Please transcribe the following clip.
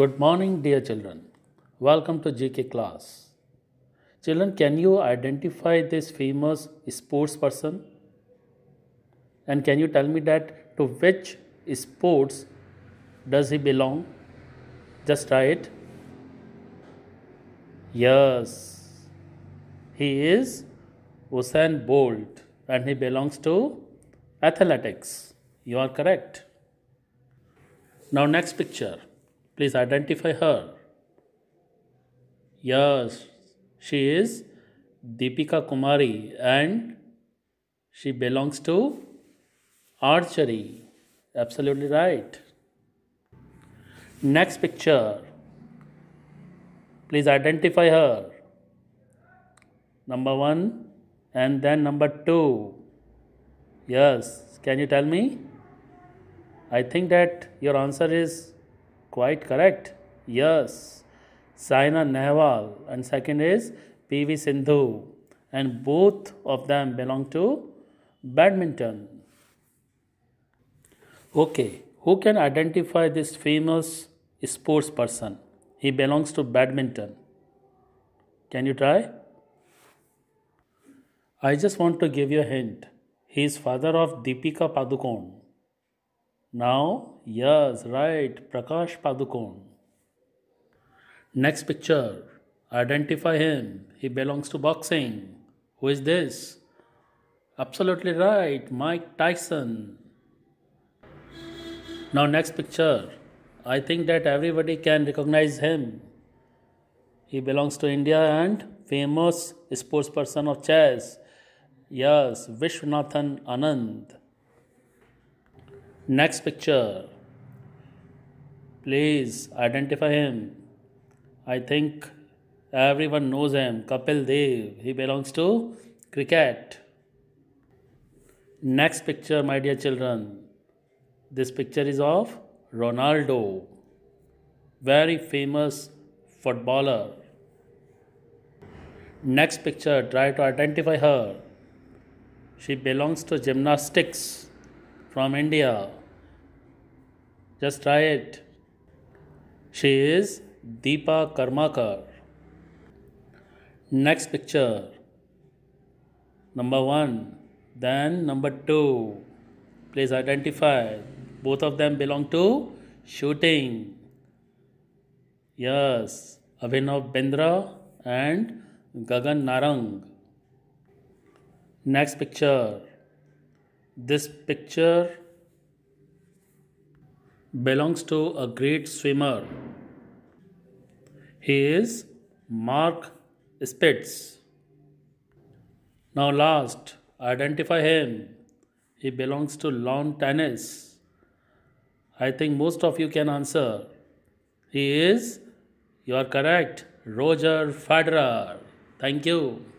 Good morning, dear children. Welcome to GK class. Children, can you identify this famous sports person? And can you tell me that to which sports does he belong? Just try it. Yes, he is Usain Bolt and he belongs to athletics. You are correct. Now, next picture. Please identify her. Yes, she is Deepika Kumari and she belongs to archery. Absolutely right. Next picture. Please identify her. Number one and then number two. Yes, can you tell me? I think that your answer is Quite correct. Yes. Saina Nehwal. And second is PV Sindhu. And both of them belong to badminton. Okay. Who can identify this famous sports person? He belongs to badminton. Can you try? I just want to give you a hint. He is father of Deepika Padukone. Now, Yes, right, Prakash Padukone. Next picture. Identify him. He belongs to boxing. Who is this? Absolutely right, Mike Tyson. Now, next picture. I think that everybody can recognize him. He belongs to India and famous sports person of chess. Yes, Vishwanathan Anand. Next picture. Please identify him. I think everyone knows him. Kapil Dev. He belongs to cricket. Next picture, my dear children. This picture is of Ronaldo, very famous footballer. Next picture, try to identify her. She belongs to gymnastics from India. Just try it. She is Deepa Karmakar. Next picture. Number one, then number two. Please identify. Both of them belong to shooting. Yes, Abhinav Bindra and Gagan Narang. Next picture. This picture belongs to a great swimmer. He is Mark Spitz. Now, last, identify him. He belongs to lawn tennis. I think most of you can answer. He is, you are correct, Roger Federer. Thank you.